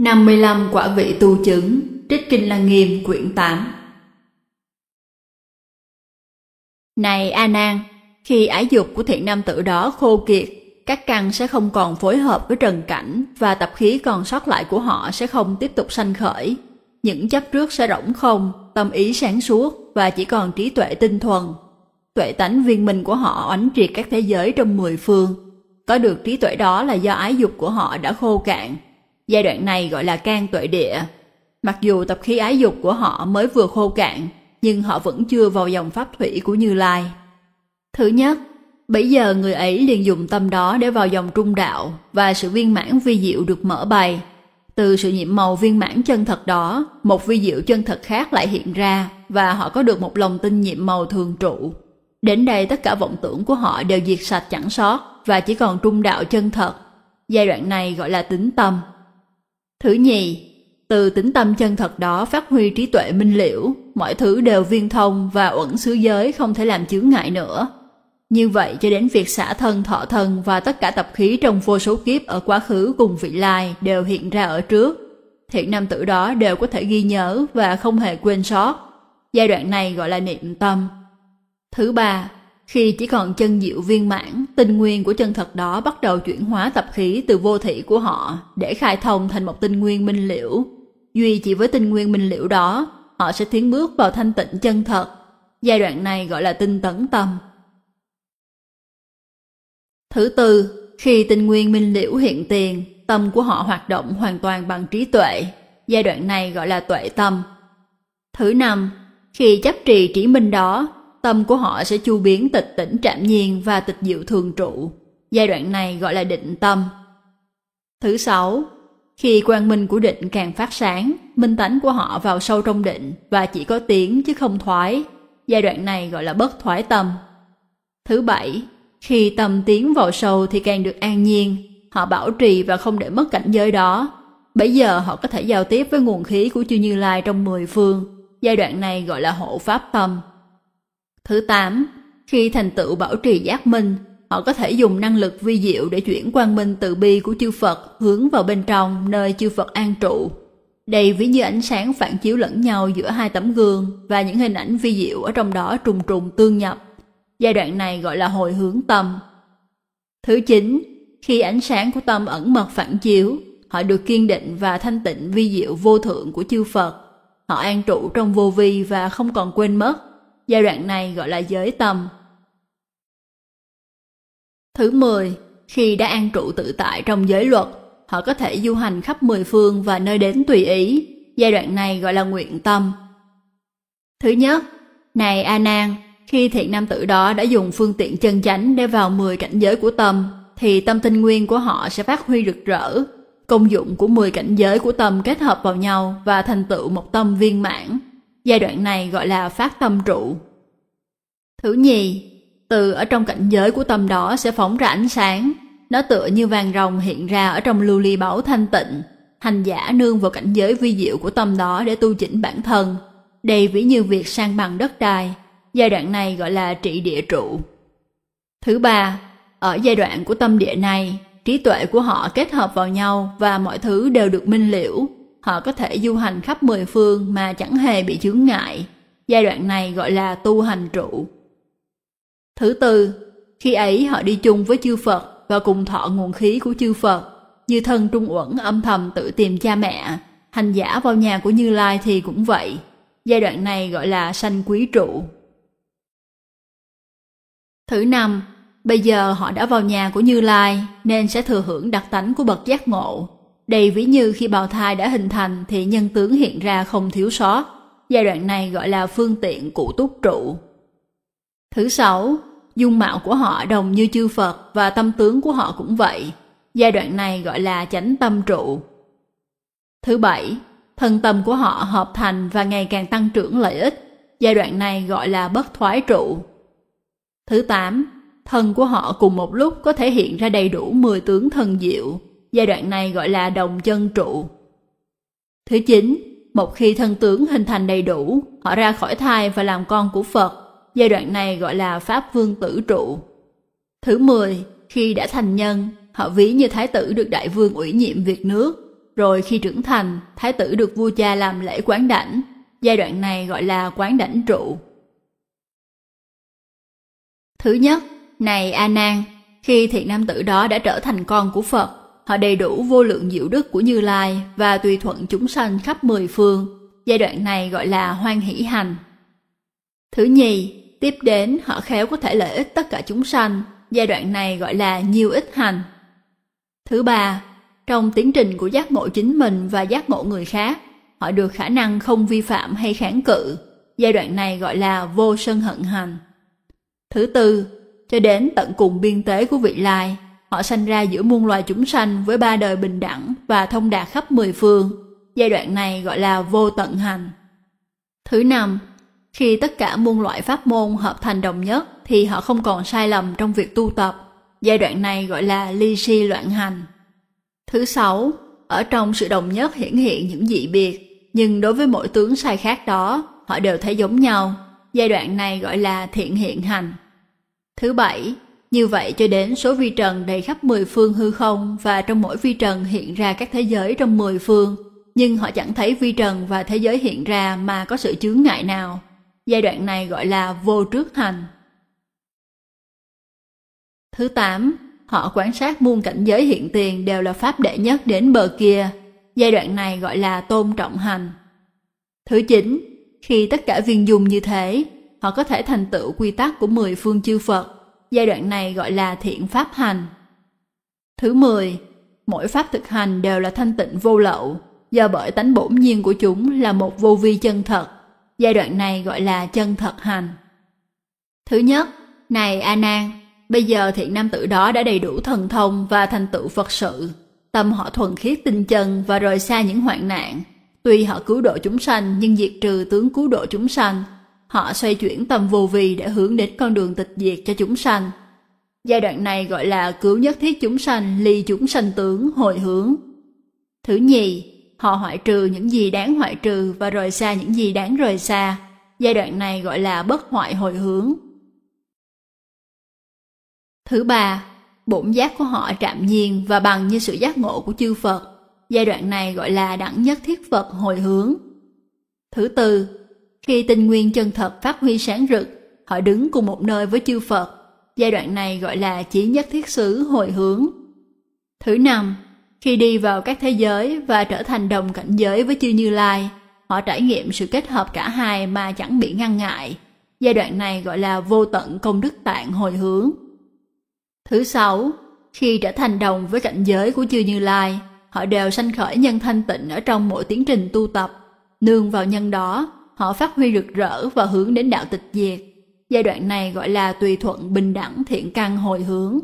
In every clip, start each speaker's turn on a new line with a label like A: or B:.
A: 55 quả vị tu chứng Trích Kinh Lăng Nghiêm quyển 8 Này A Nan, khi ái dục của thiện nam tử đó khô kiệt, các căn sẽ không còn phối hợp với trần cảnh và tập khí còn sót lại của họ sẽ không tiếp tục sanh khởi. Những chấp trước sẽ rỗng không, tâm ý sáng suốt và chỉ còn trí tuệ tinh thuần. Tuệ tánh viên minh của họ ánh triệt các thế giới trong mười phương. Có được trí tuệ đó là do ái dục của họ đã khô cạn, Giai đoạn này gọi là can tuệ địa. Mặc dù tập khí ái dục của họ mới vừa khô cạn, nhưng họ vẫn chưa vào dòng pháp thủy của Như Lai. Thứ nhất, bây giờ người ấy liền dùng tâm đó để vào dòng trung đạo và sự viên mãn vi diệu được mở bày. Từ sự nhiệm màu viên mãn chân thật đó, một vi diệu chân thật khác lại hiện ra và họ có được một lòng tin nhiệm màu thường trụ. Đến đây tất cả vọng tưởng của họ đều diệt sạch chẳng sót và chỉ còn trung đạo chân thật. Giai đoạn này gọi là tính tâm. Thứ nhì, từ tính tâm chân thật đó phát huy trí tuệ minh liễu, mọi thứ đều viên thông và uẩn xứ giới không thể làm chướng ngại nữa. Như vậy cho đến việc xả thân thọ thân và tất cả tập khí trong vô số kiếp ở quá khứ cùng vị lai đều hiện ra ở trước. Thiện nam tử đó đều có thể ghi nhớ và không hề quên sót. Giai đoạn này gọi là niệm tâm. Thứ ba, khi chỉ còn chân diệu viên mãn, tinh nguyên của chân thật đó bắt đầu chuyển hóa tập khí từ vô thị của họ để khai thông thành một tinh nguyên minh liễu. Duy chỉ với tinh nguyên minh liễu đó, họ sẽ tiến bước vào thanh tịnh chân thật. Giai đoạn này gọi là tinh tấn tâm. Thứ tư, khi tinh nguyên minh liễu hiện tiền, tâm của họ hoạt động hoàn toàn bằng trí tuệ. Giai đoạn này gọi là tuệ tâm. Thứ năm, khi chấp trì trí minh đó, tâm của họ sẽ chu biến tịch tỉnh trạm nhiên và tịch diệu thường trụ. Giai đoạn này gọi là định tâm. Thứ sáu, khi quang minh của định càng phát sáng, minh tánh của họ vào sâu trong định và chỉ có tiếng chứ không thoái. Giai đoạn này gọi là bất thoái tâm. Thứ bảy, khi tâm tiến vào sâu thì càng được an nhiên, họ bảo trì và không để mất cảnh giới đó. Bây giờ họ có thể giao tiếp với nguồn khí của chư Như Lai trong mười phương. Giai đoạn này gọi là hộ pháp tâm. Thứ 8. Khi thành tựu bảo trì giác minh, họ có thể dùng năng lực vi diệu để chuyển quang minh từ bi của chư Phật hướng vào bên trong nơi chư Phật an trụ. Đây ví như ánh sáng phản chiếu lẫn nhau giữa hai tấm gương và những hình ảnh vi diệu ở trong đó trùng trùng tương nhập. Giai đoạn này gọi là hồi hướng tâm. Thứ 9. Khi ánh sáng của tâm ẩn mật phản chiếu, họ được kiên định và thanh tịnh vi diệu vô thượng của chư Phật. Họ an trụ trong vô vi và không còn quên mất Giai đoạn này gọi là giới tâm. Thứ 10. Khi đã an trụ tự tại trong giới luật, họ có thể du hành khắp mười phương và nơi đến tùy ý. Giai đoạn này gọi là nguyện tâm. Thứ nhất, này A Nan, khi thiện nam tử đó đã dùng phương tiện chân chánh để vào 10 cảnh giới của tâm, thì tâm tinh nguyên của họ sẽ phát huy rực rỡ. Công dụng của 10 cảnh giới của tâm kết hợp vào nhau và thành tựu một tâm viên mãn giai đoạn này gọi là phát tâm trụ. Thứ nhì, từ ở trong cảnh giới của tâm đó sẽ phóng ra ánh sáng, nó tựa như vàng rồng hiện ra ở trong lưu ly bảo thanh tịnh, hành giả nương vào cảnh giới vi diệu của tâm đó để tu chỉnh bản thân. đầy ví như việc sang bằng đất đai, giai đoạn này gọi là trị địa trụ. Thứ ba, ở giai đoạn của tâm địa này, trí tuệ của họ kết hợp vào nhau và mọi thứ đều được minh liễu, họ có thể du hành khắp mười phương mà chẳng hề bị chướng ngại. Giai đoạn này gọi là tu hành trụ. Thứ tư, khi ấy họ đi chung với chư Phật và cùng thọ nguồn khí của chư Phật, như thân trung uẩn âm thầm tự tìm cha mẹ, hành giả vào nhà của Như Lai thì cũng vậy. Giai đoạn này gọi là sanh quý trụ. Thứ năm, bây giờ họ đã vào nhà của Như Lai nên sẽ thừa hưởng đặc tánh của bậc giác ngộ, đây ví như khi bào thai đã hình thành thì nhân tướng hiện ra không thiếu sót. Giai đoạn này gọi là phương tiện cụ túc trụ. Thứ sáu, dung mạo của họ đồng như chư Phật và tâm tướng của họ cũng vậy. Giai đoạn này gọi là chánh tâm trụ. Thứ bảy, thân tâm của họ hợp thành và ngày càng tăng trưởng lợi ích. Giai đoạn này gọi là bất thoái trụ. Thứ tám, thân của họ cùng một lúc có thể hiện ra đầy đủ 10 tướng thân diệu giai đoạn này gọi là đồng chân trụ. Thứ chín một khi thân tướng hình thành đầy đủ, họ ra khỏi thai và làm con của Phật, giai đoạn này gọi là Pháp Vương Tử Trụ. Thứ mười khi đã thành nhân, họ ví như thái tử được đại vương ủy nhiệm việc nước, rồi khi trưởng thành, thái tử được vua cha làm lễ quán đảnh, giai đoạn này gọi là quán đảnh trụ. Thứ nhất, này A Nan, khi thiện nam tử đó đã trở thành con của Phật, họ đầy đủ vô lượng diệu đức của Như Lai và tùy thuận chúng sanh khắp mười phương. Giai đoạn này gọi là hoan hỷ hành. Thứ nhì, tiếp đến họ khéo có thể lợi ích tất cả chúng sanh. Giai đoạn này gọi là nhiều ích hành. Thứ ba, trong tiến trình của giác ngộ chính mình và giác ngộ người khác, họ được khả năng không vi phạm hay kháng cự. Giai đoạn này gọi là vô sân hận hành. Thứ tư, cho đến tận cùng biên tế của vị lai, Họ sanh ra giữa muôn loài chúng sanh với ba đời bình đẳng và thông đạt khắp mười phương. Giai đoạn này gọi là vô tận hành. Thứ năm, khi tất cả muôn loại pháp môn hợp thành đồng nhất thì họ không còn sai lầm trong việc tu tập. Giai đoạn này gọi là ly si loạn hành. Thứ sáu, ở trong sự đồng nhất hiển hiện những dị biệt, nhưng đối với mỗi tướng sai khác đó, họ đều thấy giống nhau. Giai đoạn này gọi là thiện hiện hành. Thứ bảy, như vậy cho đến số vi trần đầy khắp mười phương hư không và trong mỗi vi trần hiện ra các thế giới trong mười phương, nhưng họ chẳng thấy vi trần và thế giới hiện ra mà có sự chướng ngại nào. Giai đoạn này gọi là vô trước hành. Thứ tám Họ quan sát muôn cảnh giới hiện tiền đều là pháp đệ nhất đến bờ kia. Giai đoạn này gọi là tôn trọng hành. Thứ chín Khi tất cả viên dùng như thế, họ có thể thành tựu quy tắc của mười phương chư Phật giai đoạn này gọi là thiện pháp hành. Thứ 10. Mỗi pháp thực hành đều là thanh tịnh vô lậu, do bởi tánh bổn nhiên của chúng là một vô vi chân thật. Giai đoạn này gọi là chân thật hành. Thứ nhất, này A Nan, bây giờ thiện nam tử đó đã đầy đủ thần thông và thành tựu Phật sự. Tâm họ thuần khiết tinh chân và rời xa những hoạn nạn. Tuy họ cứu độ chúng sanh nhưng diệt trừ tướng cứu độ chúng sanh họ xoay chuyển tầm vô vi để hướng đến con đường tịch diệt cho chúng sanh. Giai đoạn này gọi là cứu nhất thiết chúng sanh ly chúng sanh tướng hồi hướng. Thứ nhì, họ hoại trừ những gì đáng hoại trừ và rời xa những gì đáng rời xa. Giai đoạn này gọi là bất hoại hồi hướng. Thứ ba, bổn giác của họ trạm nhiên và bằng như sự giác ngộ của chư Phật. Giai đoạn này gọi là đẳng nhất thiết Phật hồi hướng. Thứ tư, khi tinh nguyên chân thật phát huy sáng rực, họ đứng cùng một nơi với chư Phật. Giai đoạn này gọi là chỉ nhất thiết xứ hồi hướng. Thứ năm, khi đi vào các thế giới và trở thành đồng cảnh giới với chư Như Lai, họ trải nghiệm sự kết hợp cả hai mà chẳng bị ngăn ngại. Giai đoạn này gọi là vô tận công đức tạng hồi hướng. Thứ sáu, khi trở thành đồng với cảnh giới của chư Như Lai, họ đều sanh khởi nhân thanh tịnh ở trong mỗi tiến trình tu tập. Nương vào nhân đó, họ phát huy rực rỡ và hướng đến đạo tịch diệt. Giai đoạn này gọi là tùy thuận bình đẳng thiện căn hồi hướng.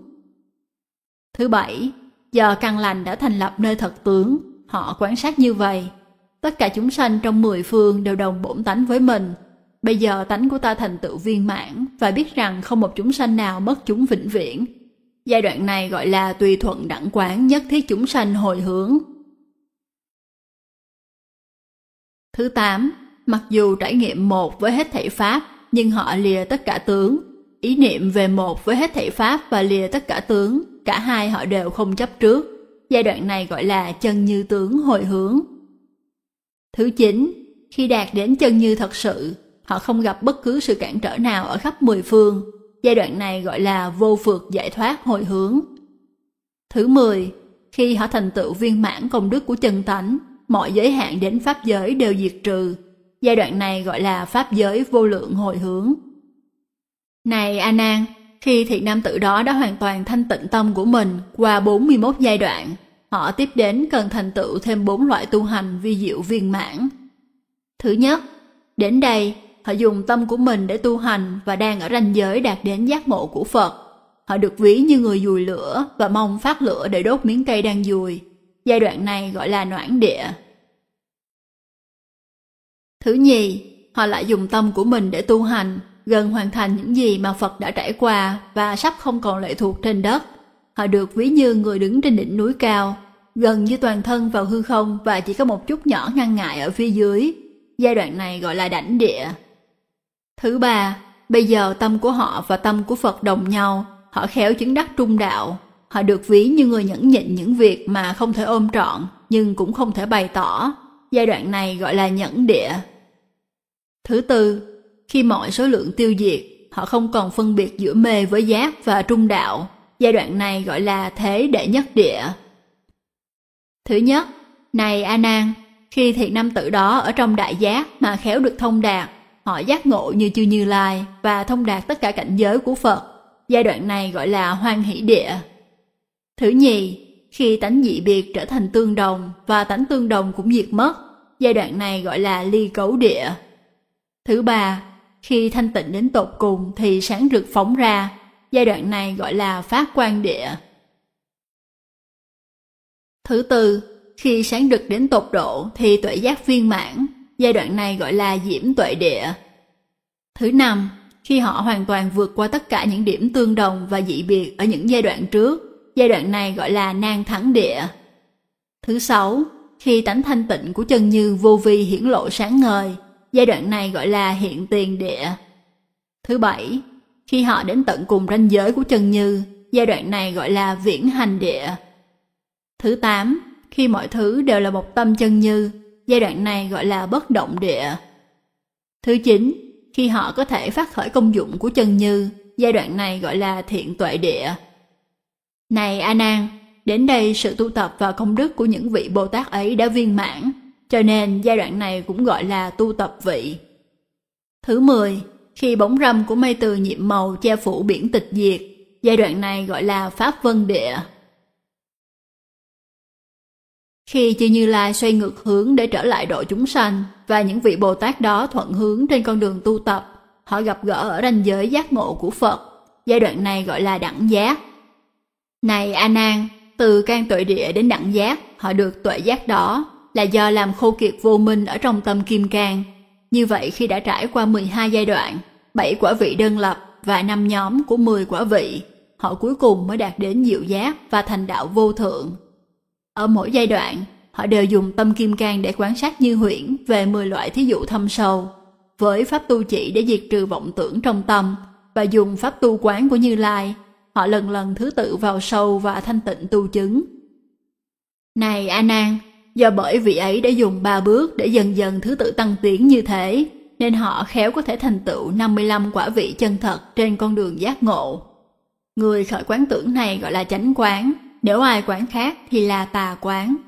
A: Thứ bảy, do căn lành đã thành lập nơi thật tướng, họ quan sát như vậy. Tất cả chúng sanh trong mười phương đều đồng bổn tánh với mình. Bây giờ tánh của ta thành tựu viên mãn và biết rằng không một chúng sanh nào mất chúng vĩnh viễn. Giai đoạn này gọi là tùy thuận đẳng quán nhất thiết chúng sanh hồi hướng. Thứ 8 mặc dù trải nghiệm một với hết thảy pháp nhưng họ lìa tất cả tướng ý niệm về một với hết thảy pháp và lìa tất cả tướng cả hai họ đều không chấp trước giai đoạn này gọi là chân như tướng hồi hướng thứ chín khi đạt đến chân như thật sự họ không gặp bất cứ sự cản trở nào ở khắp mười phương giai đoạn này gọi là vô phượt giải thoát hồi hướng thứ mười khi họ thành tựu viên mãn công đức của chân tánh mọi giới hạn đến pháp giới đều diệt trừ giai đoạn này gọi là pháp giới vô lượng hồi hướng. Này A Nan, khi thiện nam tử đó đã hoàn toàn thanh tịnh tâm của mình qua 41 giai đoạn, họ tiếp đến cần thành tựu thêm bốn loại tu hành vi diệu viên mãn. Thứ nhất, đến đây, họ dùng tâm của mình để tu hành và đang ở ranh giới đạt đến giác ngộ của Phật. Họ được ví như người dùi lửa và mong phát lửa để đốt miếng cây đang dùi. Giai đoạn này gọi là noãn địa, Thứ nhì, họ lại dùng tâm của mình để tu hành, gần hoàn thành những gì mà Phật đã trải qua và sắp không còn lệ thuộc trên đất. Họ được ví như người đứng trên đỉnh núi cao, gần như toàn thân vào hư không và chỉ có một chút nhỏ ngăn ngại ở phía dưới. Giai đoạn này gọi là đảnh địa. Thứ ba, bây giờ tâm của họ và tâm của Phật đồng nhau, họ khéo chứng đắc trung đạo. Họ được ví như người nhẫn nhịn những việc mà không thể ôm trọn, nhưng cũng không thể bày tỏ. Giai đoạn này gọi là nhẫn địa. Thứ tư, khi mọi số lượng tiêu diệt, họ không còn phân biệt giữa mê với giác và trung đạo. Giai đoạn này gọi là thế đệ nhất địa. Thứ nhất, này A Nan, khi thiện nam tử đó ở trong đại giác mà khéo được thông đạt, họ giác ngộ như chư Như Lai và thông đạt tất cả cảnh giới của Phật. Giai đoạn này gọi là hoan hỷ địa. Thứ nhì, khi tánh dị biệt trở thành tương đồng và tánh tương đồng cũng diệt mất, giai đoạn này gọi là ly cấu địa. Thứ ba, khi thanh tịnh đến tột cùng thì sáng rực phóng ra, giai đoạn này gọi là phát quan địa. Thứ tư, khi sáng rực đến tột độ thì tuệ giác viên mãn, giai đoạn này gọi là diễm tuệ địa. Thứ năm, khi họ hoàn toàn vượt qua tất cả những điểm tương đồng và dị biệt ở những giai đoạn trước, giai đoạn này gọi là nang thắng địa. Thứ sáu, khi tánh thanh tịnh của chân như vô vi hiển lộ sáng ngời, Giai đoạn này gọi là hiện tiền địa. Thứ bảy, khi họ đến tận cùng ranh giới của chân Như, giai đoạn này gọi là viễn hành địa. Thứ tám, khi mọi thứ đều là một tâm chân Như, giai đoạn này gọi là bất động địa. Thứ chín, khi họ có thể phát khởi công dụng của chân Như, giai đoạn này gọi là thiện tuệ địa. Này A Nan, đến đây sự tu tập và công đức của những vị Bồ Tát ấy đã viên mãn, cho nên giai đoạn này cũng gọi là tu tập vị. Thứ 10, khi bóng râm của mây từ nhiệm màu che phủ biển tịch diệt, giai đoạn này gọi là pháp vân địa. Khi chư Như Lai xoay ngược hướng để trở lại độ chúng sanh và những vị Bồ Tát đó thuận hướng trên con đường tu tập, họ gặp gỡ ở ranh giới giác ngộ của Phật. Giai đoạn này gọi là đẳng giác. Này A Nan, từ can tuệ địa đến đẳng giác, họ được tuệ giác đó là do làm khô kiệt vô minh ở trong tâm kim cang. Như vậy khi đã trải qua 12 giai đoạn, 7 quả vị đơn lập và 5 nhóm của 10 quả vị, họ cuối cùng mới đạt đến diệu giác và thành đạo vô thượng. Ở mỗi giai đoạn, họ đều dùng tâm kim cang để quan sát như huyễn về 10 loại thí dụ thâm sâu, với pháp tu chỉ để diệt trừ vọng tưởng trong tâm và dùng pháp tu quán của Như Lai, họ lần lần thứ tự vào sâu và thanh tịnh tu chứng. Này A Nan, Do bởi vị ấy đã dùng ba bước để dần dần thứ tự tăng tiến như thế, nên họ khéo có thể thành tựu 55 quả vị chân thật trên con đường giác ngộ. Người khởi quán tưởng này gọi là chánh quán, nếu ai quán khác thì là tà quán.